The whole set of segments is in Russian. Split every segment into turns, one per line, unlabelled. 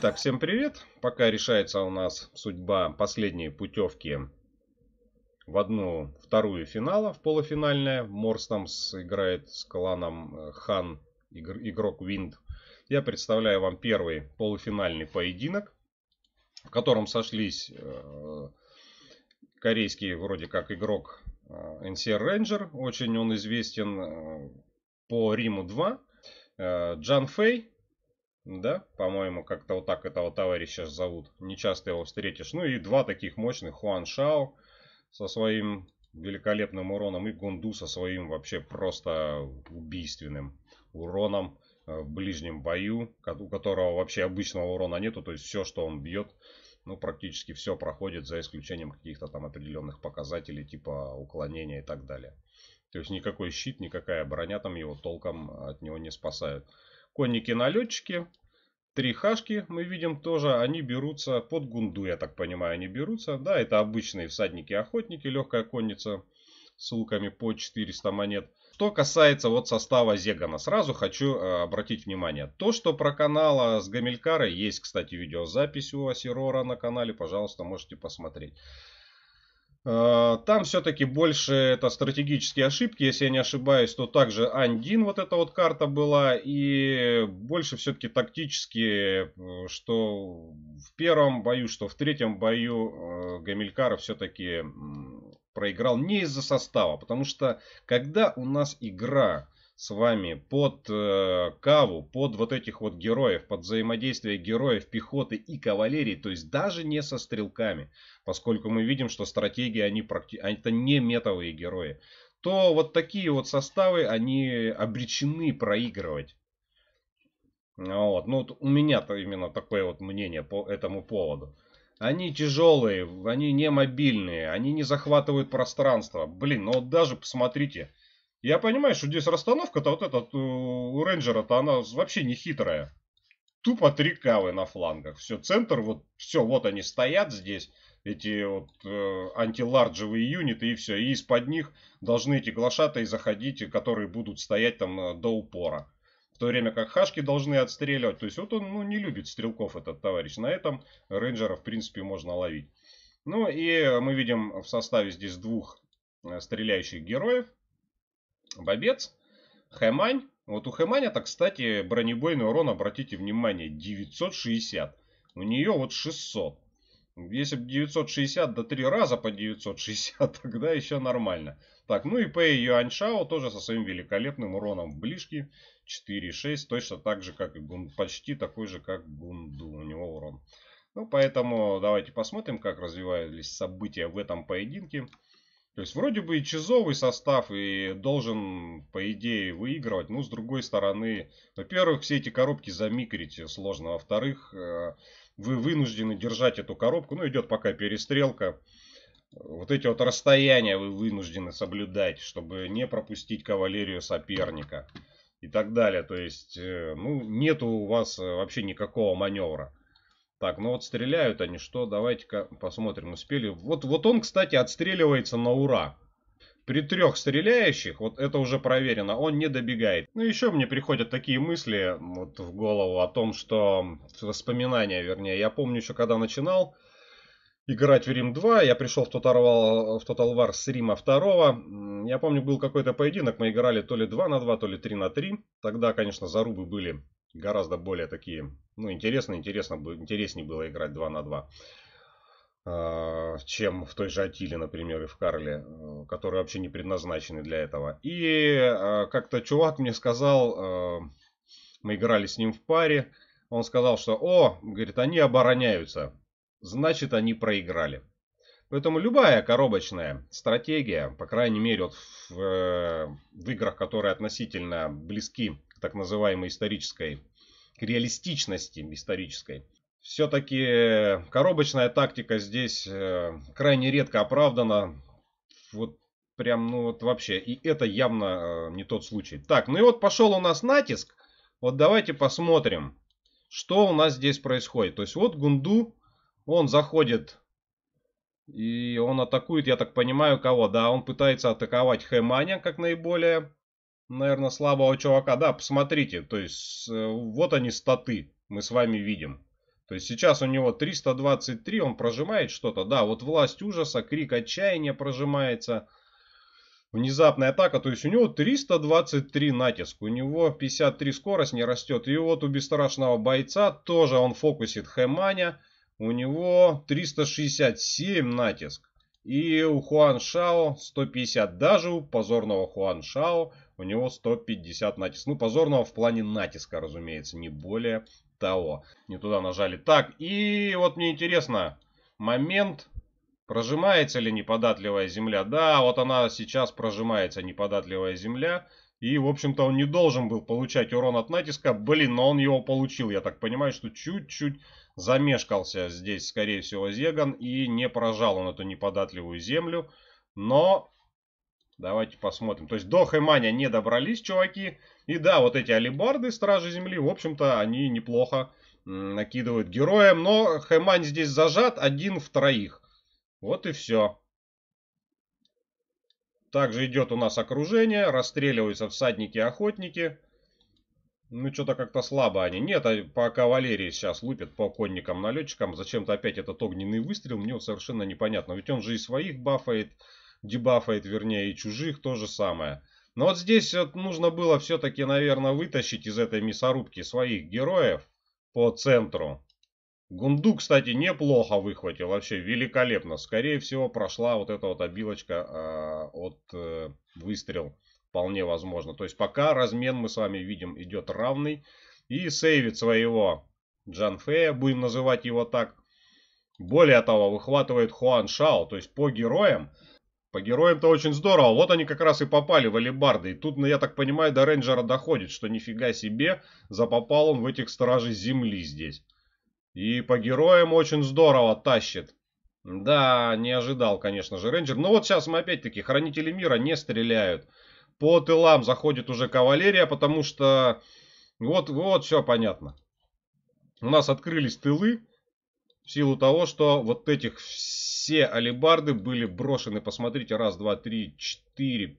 Итак, всем привет! Пока решается у нас судьба последней путевки в одну вторую финала, в полуфинальное. Морстамс играет с Каланом э, Хан, игрок Винд. Я представляю вам первый полуфинальный поединок, в котором сошлись э, корейский вроде как игрок э, NCR Ranger. Очень он известен по Риму 2. Джан Фэй да, по-моему, как-то вот так этого товарища зовут. Не часто его встретишь. Ну и два таких мощных. Хуан Шао со своим великолепным уроном и Гунду со своим вообще просто убийственным уроном э, в ближнем бою, у которого вообще обычного урона нету, то есть все, что он бьет, ну, практически все проходит, за исключением каких-то там определенных показателей, типа уклонения и так далее. То есть никакой щит, никакая броня там его толком от него не спасают конники-налетчики. Три хашки мы видим тоже, они берутся под гунду, я так понимаю, они берутся. Да, это обычные всадники-охотники, легкая конница с луками по 400 монет. Что касается вот состава Зегана, сразу хочу э, обратить внимание. То, что про канала с Гамилькарой, есть, кстати, видеозапись у Асирора на канале, пожалуйста, можете посмотреть. Э, там все-таки больше это стратегические ошибки, если я не ошибаюсь, то также Андин вот эта вот карта была, и больше все-таки тактически, э, что в первом бою, что в третьем бою э, Гамилькара все-таки проиграл не из-за состава, потому что когда у нас игра с вами под э, каву, под вот этих вот героев, под взаимодействие героев пехоты и кавалерии, то есть даже не со стрелками, поскольку мы видим, что стратегии, они практи... А это не метовые герои, то вот такие вот составы, они обречены проигрывать. Вот. Ну, вот у меня-то именно такое вот мнение по этому поводу. Они тяжелые, они не мобильные, они не захватывают пространство. Блин, ну вот даже посмотрите, я понимаю, что здесь расстановка-то вот этот э, у рейнджера-то она вообще не хитрая. Тупо три кавы на флангах. Все, центр, вот все, вот они стоят здесь, эти вот э, антиларджевые юниты и все. И из-под них должны эти глашатые заходить, которые будут стоять там э, до упора. В то время как хашки должны отстреливать. То есть вот он ну, не любит стрелков этот товарищ. На этом рейнджера в принципе можно ловить. Ну и мы видим в составе здесь двух э, стреляющих героев бобец, Хэмань. Вот у Хэманя-то, кстати, бронебойный урон, обратите внимание, 960. У нее вот 600. Если бы 960 до 3 раза по 960, тогда еще нормально. Так, ну и Пэй Юаньшао тоже со своим великолепным уроном в ближке. 4,6, точно так же, как и Гун, почти такой же, как Гунду у него урон. Ну, поэтому давайте посмотрим, как развивались события в этом поединке. То есть вроде бы и чизовый состав и должен, по идее, выигрывать. Но с другой стороны, во-первых, все эти коробки замикрить сложно. Во-вторых, э, вы вынуждены держать эту коробку. Ну, идет пока перестрелка. Вот эти вот расстояния вы вынуждены соблюдать, чтобы не пропустить кавалерию соперника и так далее. То есть, э, ну, нет у вас э, вообще никакого маневра. Так, ну вот стреляют они, что? Давайте-ка посмотрим, успели. Вот, вот он, кстати, отстреливается на ура. При трех стреляющих, вот это уже проверено, он не добегает. Ну еще мне приходят такие мысли вот, в голову о том, что... Воспоминания, вернее. Я помню еще, когда начинал играть в Рим 2, я пришел в Total War, в Total War с Рима 2. Я помню, был какой-то поединок, мы играли то ли 2 на 2, то ли 3 на 3. Тогда, конечно, зарубы были гораздо более такие, ну, интересно, интересно, интереснее было играть 2 на 2, а, чем в той же Атиле, например, и в Карле, э, которые вообще не предназначены для этого. И а, как-то чувак мне сказал, а, мы играли с ним в паре, он сказал, что, о, говорит, они обороняются, значит, они проиграли. Поэтому любая коробочная стратегия, по крайней мере, вот в, э, в играх, которые относительно близки так называемой исторической, к реалистичности исторической. Все-таки коробочная тактика здесь э, крайне редко оправдана. Вот прям, ну вот вообще. И это явно э, не тот случай. Так, ну и вот пошел у нас натиск. Вот давайте посмотрим, что у нас здесь происходит. То есть вот Гунду, он заходит и он атакует, я так понимаю, кого? Да, он пытается атаковать Хэманя как наиболее наверное, слабого чувака. Да, посмотрите, то есть э, вот они статы, мы с вами видим. То есть сейчас у него 323, он прожимает что-то. Да, вот власть ужаса, крик отчаяния прожимается. Внезапная атака, то есть у него 323 натиск, у него 53 скорость не растет. И вот у бесстрашного бойца тоже он фокусит Хэманя, у него 367 натиск. И у Хуан Шао 150, даже у позорного Хуан Шао у него 150 натиск. Ну, позорного в плане натиска, разумеется, не более того. Не туда нажали. Так, и вот мне интересно, момент, прожимается ли неподатливая земля. Да, вот она сейчас прожимается, неподатливая земля. И, в общем-то, он не должен был получать урон от натиска. Блин, но он его получил. Я так понимаю, что чуть-чуть замешкался здесь, скорее всего, Зеган. И не прожал он эту неподатливую землю. Но Давайте посмотрим. То есть до и не добрались, чуваки. И да, вот эти алибарды, Стражи Земли, в общем-то, они неплохо накидывают героям. Но Хэмань здесь зажат один в троих. Вот и все. Также идет у нас окружение. Расстреливаются всадники охотники. Ну, что-то как-то слабо они. Нет, а по кавалерии сейчас лупят, по конникам, налетчикам. Зачем-то опять этот огненный выстрел, мне вот совершенно непонятно. Ведь он же и своих бафает дебафает, вернее, и чужих, то же самое. Но вот здесь вот нужно было все-таки, наверное, вытащить из этой мясорубки своих героев по центру. Гунду, кстати, неплохо выхватил, вообще великолепно. Скорее всего, прошла вот эта вот обилочка э, от э, выстрел, вполне возможно. То есть пока размен мы с вами видим идет равный. И сейвит своего Джанфея, будем называть его так. Более того, выхватывает Хуан Шао, то есть по героям по героям-то очень здорово, вот они как раз и попали в алебарды. И тут, ну, я так понимаю, до рейнджера доходит, что нифига себе, запопал он в этих стражей земли здесь. И по героям очень здорово тащит. Да, не ожидал, конечно же, рейнджер. Но ну, вот сейчас мы опять-таки, хранители мира не стреляют. По тылам заходит уже кавалерия, потому что... Вот, вот, все понятно. У нас открылись тылы в силу того, что вот этих все алибарды были брошены, посмотрите, раз, два, три, четыре,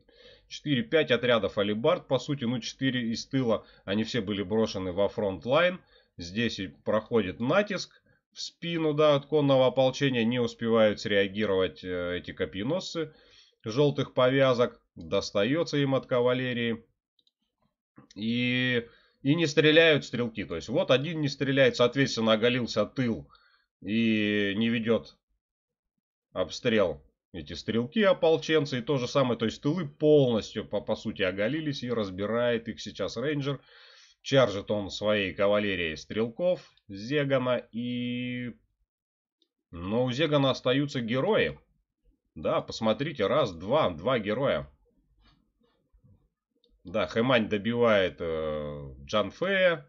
4-5 отрядов алибард, по сути, ну 4 из тыла, они все были брошены во фронтлайн. Здесь проходит натиск в спину, да, от конного ополчения, не успевают среагировать э, эти копьеносцы желтых повязок, достается им от кавалерии. И, и не стреляют стрелки, то есть вот один не стреляет, соответственно, оголился тыл и не ведет обстрел. Эти стрелки, ополченцы и то же самое. То есть тылы полностью, по, по сути, оголились и разбирает их сейчас рейнджер. Чаржит он своей кавалерией стрелков Зегана и... Но у Зегана остаются герои. Да, посмотрите, раз, два, два героя. Да, Хэмань добивает э, Джанфея.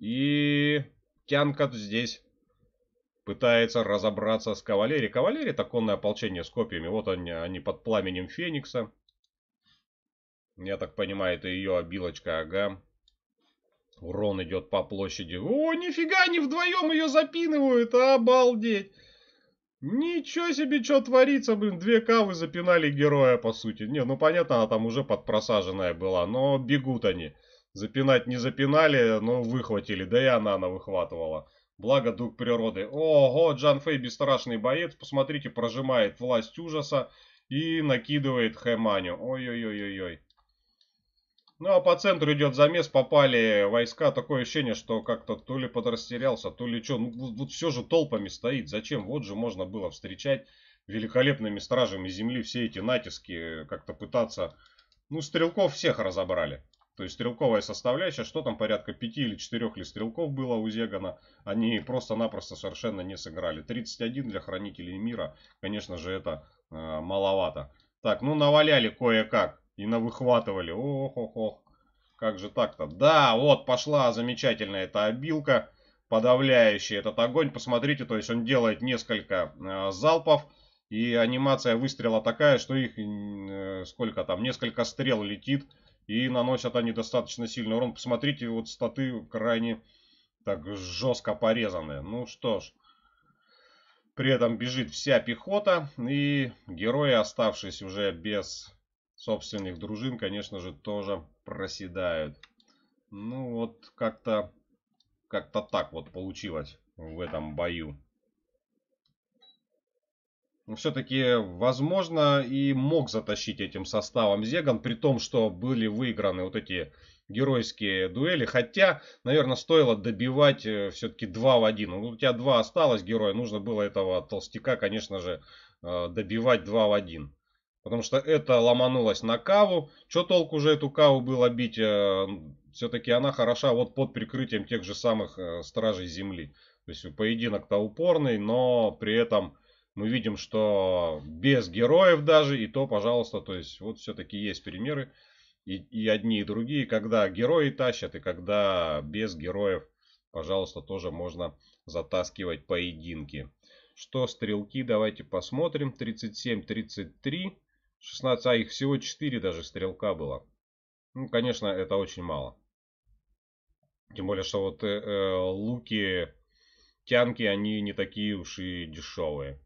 И Тянка здесь пытается разобраться с кавалерией. Кавалерия — это конное ополчение с копьями. Вот они, они под пламенем Феникса. Я так понимаю, это ее обилочка, ага. Урон идет по площади. О, нифига, они вдвоем ее запинывают, обалдеть. Ничего себе, что творится, блин, две кавы запинали героя, по сути. Не, ну понятно, она там уже подпросаженная была, но бегут они. Запинать не запинали, но выхватили, да и она она выхватывала. Благо дух природы. Ого, Джан Фэй бесстрашный боец, посмотрите, прожимает власть ужаса и накидывает Хэманю. Ой-ой-ой-ой-ой. Ну а по центру идет замес, попали войска. Такое ощущение, что как-то то ли подрастерялся, то ли что. Ну вот все же толпами стоит. Зачем? Вот же можно было встречать великолепными стражами земли все эти натиски, как-то пытаться... Ну, стрелков всех разобрали. То есть стрелковая составляющая, что там порядка 5 или 4 ли стрелков было у Зегана, они просто-напросто совершенно не сыграли. 31 для хранителей мира, конечно же, это э, маловато. Так, ну наваляли кое-как и навыхватывали. Ох-ох-ох, как же так-то? Да, вот пошла замечательная эта обилка, подавляющая этот огонь. Посмотрите, то есть он делает несколько э, залпов. И анимация выстрела такая, что их э, сколько там, несколько стрел летит и наносят они достаточно сильный урон. Посмотрите, вот статы крайне так жестко порезаны. Ну что ж. При этом бежит вся пехота. И герои, оставшись уже без собственных дружин, конечно же, тоже проседают. Ну вот как-то как-то так вот получилось в этом бою все-таки, возможно, и мог затащить этим составом Зеган, при том, что были выиграны вот эти геройские дуэли. Хотя, наверное, стоило добивать э, все-таки 2 в 1. Ну, у тебя 2 осталось героя, нужно было этого толстяка, конечно же, э, добивать 2 в 1. Потому что это ломанулось на каву. Че толку уже эту каву было бить? Э, все-таки она хороша вот под прикрытием тех же самых стражей земли. То есть поединок-то упорный, но при этом мы видим, что без героев даже, и то, пожалуйста, то есть вот все-таки есть примеры, и, и одни, и другие, когда герои тащат, и когда без героев, пожалуйста, тоже можно затаскивать поединки. Что стрелки, давайте посмотрим, 37-33, 16, а их всего 4 даже стрелка было. Ну, конечно, это очень мало. Тем более, что вот э, э, луки, тянки, они не такие уж и дешевые.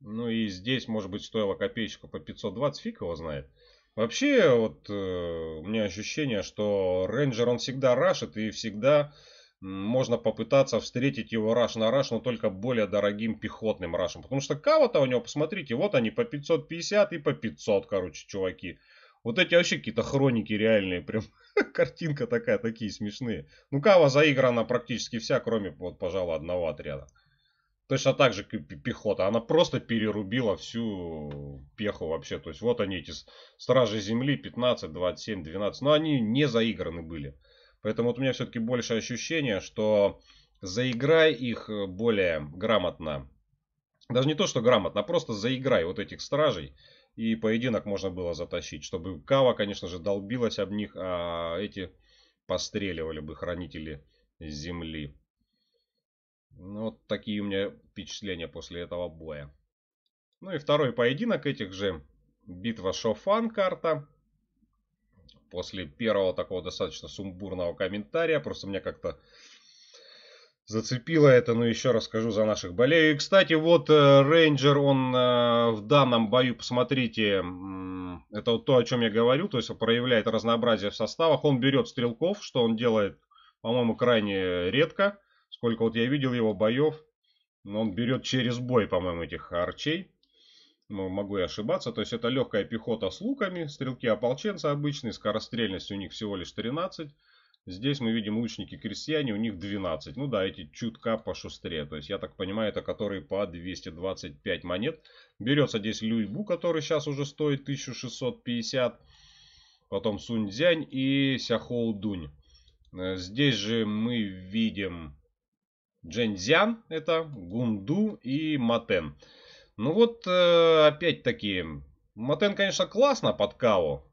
Ну и здесь, может быть, стоило копеечку по 520, фиг его знает. Вообще, вот э, у меня ощущение, что рейнджер, он всегда рашит и всегда можно попытаться встретить его раш на раш, но только более дорогим пехотным рашем. Потому что кого-то у него, посмотрите, вот они по 550 и по 500, короче, чуваки. Вот эти вообще какие-то хроники реальные, прям картинка такая, такие смешные. Ну, кава заиграна практически вся, кроме, вот, пожалуй, одного отряда. Точно а так же пехота. Она просто перерубила всю пеху вообще. То есть вот они эти стражи земли 15, 27, 12. Но они не заиграны были. Поэтому вот у меня все-таки больше ощущение, что заиграй их э, более грамотно. Даже не то, что грамотно, а просто заиграй вот этих стражей. И поединок можно было затащить. Чтобы Кава, конечно же, долбилась об них, а эти постреливали бы хранители земли. Ну, вот такие у меня впечатления после этого боя. Ну и второй поединок этих же. Битва Шофан карта. После первого такого достаточно сумбурного комментария. Просто меня как-то зацепило это, но еще расскажу за наших болею. И, кстати, вот э, Рейнджер, он э, в данном бою, посмотрите, это вот то, о чем я говорю, то есть проявляет разнообразие в составах. Он берет стрелков, что он делает, по-моему, крайне редко. Сколько вот я видел его боев, но ну, он берет через бой, по-моему, этих арчей. Ну, могу и ошибаться. То есть это легкая пехота с луками, стрелки-ополченцы обычные, скорострельность у них всего лишь 13. Здесь мы видим лучники-крестьяне, у них 12. Ну да, эти чутка пошустрее. То есть, я так понимаю, это которые по 225 монет. Берется здесь Люйбу, который сейчас уже стоит 1650. Потом Суньцзянь и Сяхоудунь. Э, здесь же мы видим Джэньцзян это, Гунду и Матен. Ну вот, э, опять-таки, Матен, конечно, классно под Као.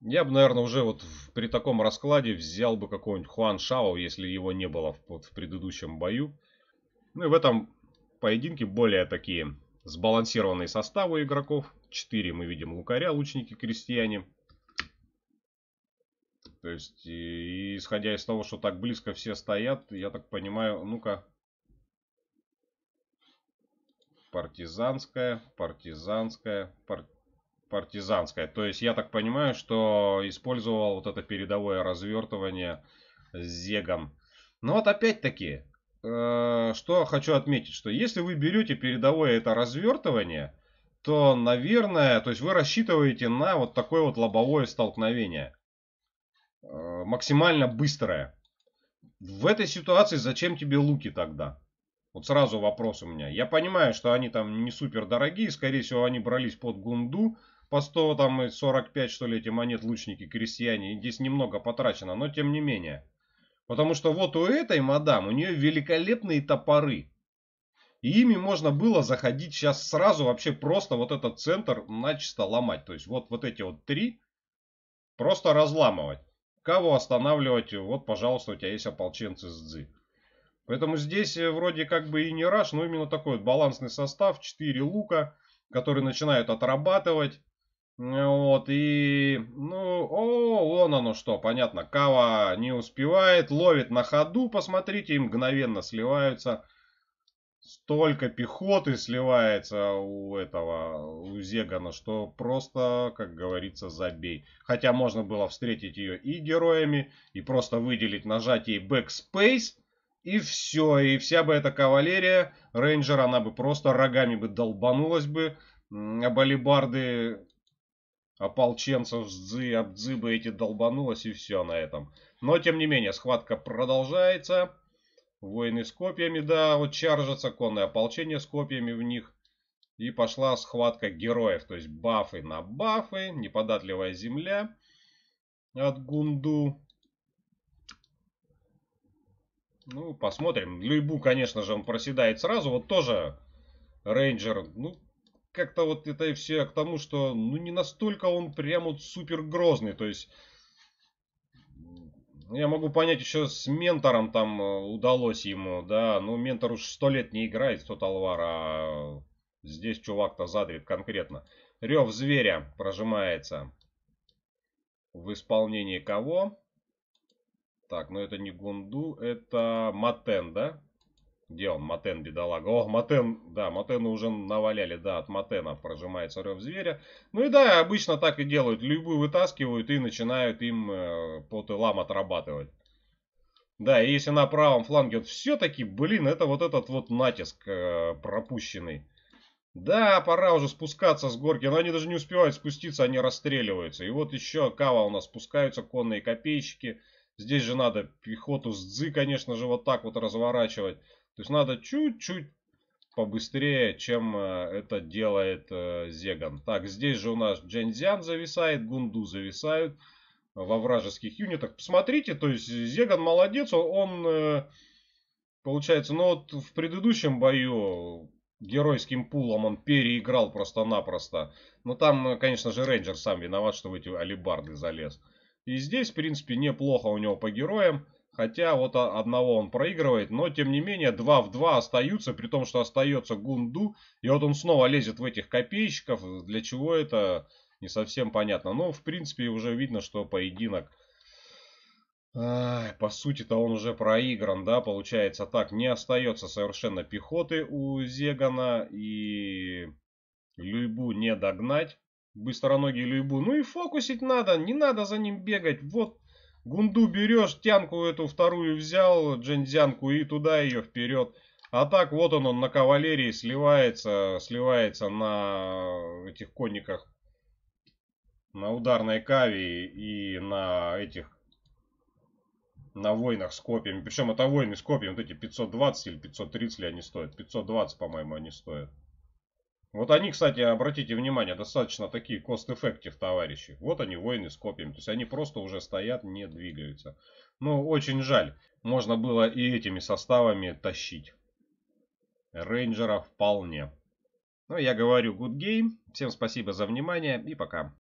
Я бы, наверное, уже вот при таком раскладе взял бы какого-нибудь Хуан Шао, если его не было в, вот, в предыдущем бою. Ну и в этом поединке более такие сбалансированные составы игроков. Четыре мы видим лукаря, лучники, крестьяне. То есть, и, исходя из того, что так близко все стоят, я так понимаю, ну-ка. Партизанская, партизанская, пар... партизанская. То есть, я так понимаю, что использовал вот это передовое развертывание Зеган. Но ну вот опять-таки, э, что хочу отметить, что если вы берете передовое это развертывание, то, наверное, то есть вы рассчитываете на вот такое вот лобовое столкновение. Э, максимально быстрая. В этой ситуации зачем тебе луки тогда? Вот сразу вопрос у меня. Я понимаю, что они там не супер дорогие. Скорее всего, они брались под гунду. По 100, там, 45, что ли, эти монет лучники, крестьяне. Здесь немного потрачено, но тем не менее. Потому что вот у этой мадам, у нее великолепные топоры. И ими можно было заходить сейчас сразу вообще просто вот этот центр начисто ломать. То есть вот, вот эти вот три просто разламывать. Кого останавливать? Вот, пожалуйста, у тебя есть ополченцы с дзы. Поэтому здесь э, вроде как бы и не раш, но именно такой вот балансный состав. Четыре лука, которые начинают отрабатывать. Вот, и, ну, о, вон оно что, понятно, Кава не успевает, ловит на ходу, посмотрите, и мгновенно сливаются столько пехоты сливается у этого, у Зегана, что просто, как говорится, забей. Хотя можно было встретить ее и героями, и просто выделить нажатие Backspace, и все, и вся бы эта кавалерия, рейнджер, она бы просто рогами бы долбанулась бы, а балибарды ополченцев дзы, обдзы бы эти долбанулась, и все на этом. Но, тем не менее, схватка продолжается. Воины с копьями, да, вот чаржатся, конное ополчение с копьями в них. И пошла схватка героев, то есть бафы на бафы, неподатливая земля от Гунду. Ну, посмотрим. Люйбу, конечно же, он проседает сразу. Вот тоже рейнджер. Ну, как-то вот это и все к тому, что ну не настолько он прям вот супер грозный. То есть ну, я могу понять, еще с ментором там э, удалось ему, да. Ну, ментор уж сто лет не играет, сто талвар, а здесь чувак-то задрит конкретно. Рев зверя прожимается. В исполнении кого? Так, ну это не Гунду, это Матен, да? Где он, Матен, бедолага? О, Матен, да, Матену уже наваляли, да, от Матена прожимается рев зверя. Ну и да, обычно так и делают. Любую вытаскивают и начинают им э, по тылам отрабатывать. Да, и если на правом фланге вот все-таки, блин, это вот этот вот натиск э, пропущенный. Да, пора уже спускаться с горки, но они даже не успевают спуститься, они расстреливаются. И вот еще кава у нас спускаются, конные копейщики. Здесь же надо пехоту с дзы, конечно же, вот так вот разворачивать. То есть надо чуть-чуть побыстрее, чем э, это делает э, Зеган. Так, здесь же у нас Джензиан зависает, Гунду зависают во вражеских юнитах. Посмотрите, то есть Зеган молодец, он, э, получается, но ну вот в предыдущем бою геройским пулом он переиграл просто-напросто. Но ну там, конечно же, Рейнджер сам виноват, что в эти алибарды залез. И здесь, в принципе, неплохо у него по героям. Хотя вот одного он проигрывает, но тем не менее 2 в 2 остаются, при том, что остается Гунду. И вот он снова лезет в этих копейщиков, для чего это не совсем понятно. Но ну, в принципе уже видно, что поединок, по сути-то он уже проигран, да, получается так. Не остается совершенно пехоты у Зегана и Люйбу не догнать. Быстроногий Люйбу. Ну и фокусить надо, не надо за ним бегать. Вот Гунду берешь, тянку эту вторую взял, джинзянку, и туда ее вперед. А так вот он, он на кавалерии сливается, сливается на этих конниках, на ударной каве и на этих, на войнах с копьями. Причем это войны с копьями, вот эти 520 или 530 ли они стоят? 520, по-моему, они стоят. Вот они, кстати, обратите внимание, достаточно такие cost-effective товарищи. Вот они, воины с копьями. То есть они просто уже стоят, не двигаются. Ну, очень жаль. Можно было и этими составами тащить. Рейнджера вполне. Ну, я говорю good game. Всем спасибо за внимание и пока.